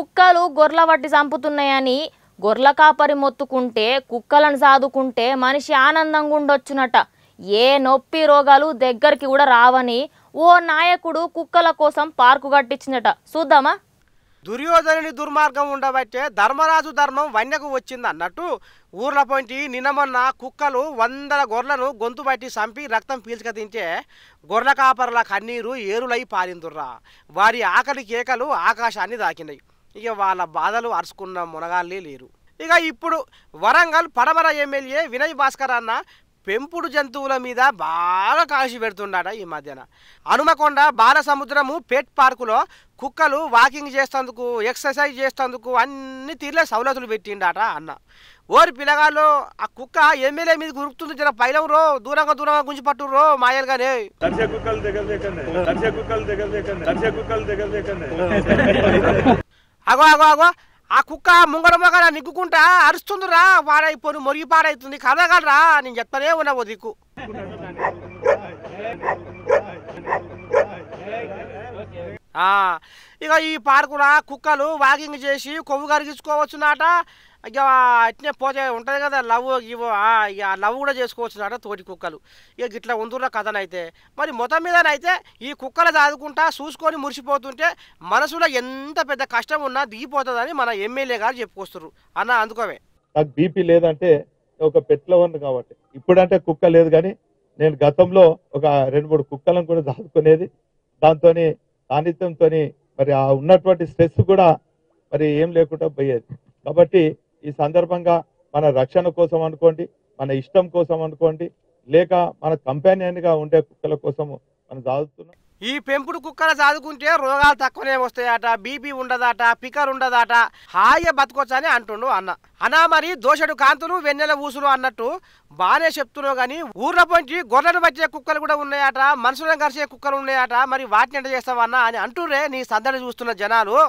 కుక్కలు గొర్రెల వడ్డి చంపుతున్నాయని గొర్రెల కాపరి మొత్తుకుంటే కుక్కలను సాదుకుంటే మనిషి ఆనందంగా ఉండొచ్చునట ఏ నొప్పి రోగాలు దగ్గరికి కూడా రావని ఓ నాయకుడు కుక్కల కోసం పార్కు కట్టించినట చూద్దామా దుర్యోధనుని దుర్మార్గం ఉండబట్టే ధర్మరాజు ధర్మం వన్యకు వచ్చింది అన్నట్టు ఊర్ల పొంటి నినమొన్న కుక్కలు వందల గొర్రెలను గొంతు పట్టి చంపి రక్తం పీల్చక తింటే గొర్రెల కాపర్ల కన్నీరు ఏరులై పారిందుర్రా వారి ఆకలి కేకలు ఆకాశాన్ని దాకినాయి ఇక వాళ్ళ బాధలు అరుచుకున్న మునగాళ్ళే లేరు ఇక ఇప్పుడు వరంగల్ పడమర ఎమ్మెల్యే వినయ్ భాస్కర్ అన్న పెంపుడు జంతువుల మీద బాగా కాల్చి పెడుతుండట ఈ మధ్యన హనుమకొండ బాలసముద్రము పెట్ పార్కులో కుక్కలు వాకింగ్ చేస్తందుకు ఎక్సర్సైజ్ చేస్తందుకు అన్ని తీర్లే సవలతులు పెట్టిండట అన్న ఓరి పిల్లగాళ్ళు ఆ కుక్క ఎమ్మెల్యే మీద గురుకుతుంది జర పైలం రో దూరంగా దూరంగా గుంజి పట్టు రో మాయలుగానే కుక్కలు దగ్గర అగో అగో అగో ఆ కుక్క ముంగడ మొగడ నిగ్గుకుంటా అరుస్తుందిరా వారైపోను మురిగి పారైతుంది కదగలరా నేను చెప్తానే ఉన్నావు దిక్కు ఇక ఈ పార్కుల కుక్కలు వాకింగ్ చేసి కొవ్వు నాట ఇక అట్నే పోతే ఉంటుంది కదా లవ్ ఇవ ఇక లవ్ కూడా చేసుకోవచ్చునట తోటి కుక్కలు ఇక ఇట్లా ఉందుర్ర కథనైతే మరి మొత్తం మీదనైతే ఈ కుక్కలు చదువుకుంటా చూసుకొని మురిసిపోతుంటే మనసులో ఎంత పెద్ద కష్టం ఉన్నా దిగిపోతుందని మన ఎమ్మెల్యే గారు చెప్పుకొస్తారు అన్న అందుకోవే నాకు బీపీ లేదంటే ఒక పెట్లో ఉంది కాబట్టి ఇప్పుడంటే కుక్క లేదు కానీ నేను గతంలో ఒక రెండు మూడు కుక్కలను కూడా దాచుకునేది దాంతో సాన్నిధ్యంతో మరి ఆ ఉన్నటువంటి స్ట్రెస్ కూడా మరి ఏం లేకుండా పోయేది కాబట్టి ఈ సందర్భంగా మన రక్షణ కోసం అనుకోండి మన ఇష్టం కోసం అనుకోండి లేక మన కంపానియన్గా ఉండే కుక్కల కోసం మనం సాగుతున్నాం ఈ పెంపుడు కుక్కలు సాదుకుంటే రోగాలు తక్కువనే వస్తాయట బీపీ ఉండదాట పికర్ ఉండదాట హాయిగా బతకొచ్చని అంటుండు అన్న అనా మరి దోషడు కాంతులు వెన్నెల ఊసులు అన్నట్టు బాగానే చెప్తున్నావు కానీ ఊర్ల పొంచి గొర్రెలు పట్టే కుక్కలు కూడా ఉన్నాయట మనుషులను కలిసే కుక్కలు ఉన్నాయట మరి వాటిని ఎంత చేస్తావన్నా అని అంటురే నీ సందడి చూస్తున్న జనాలు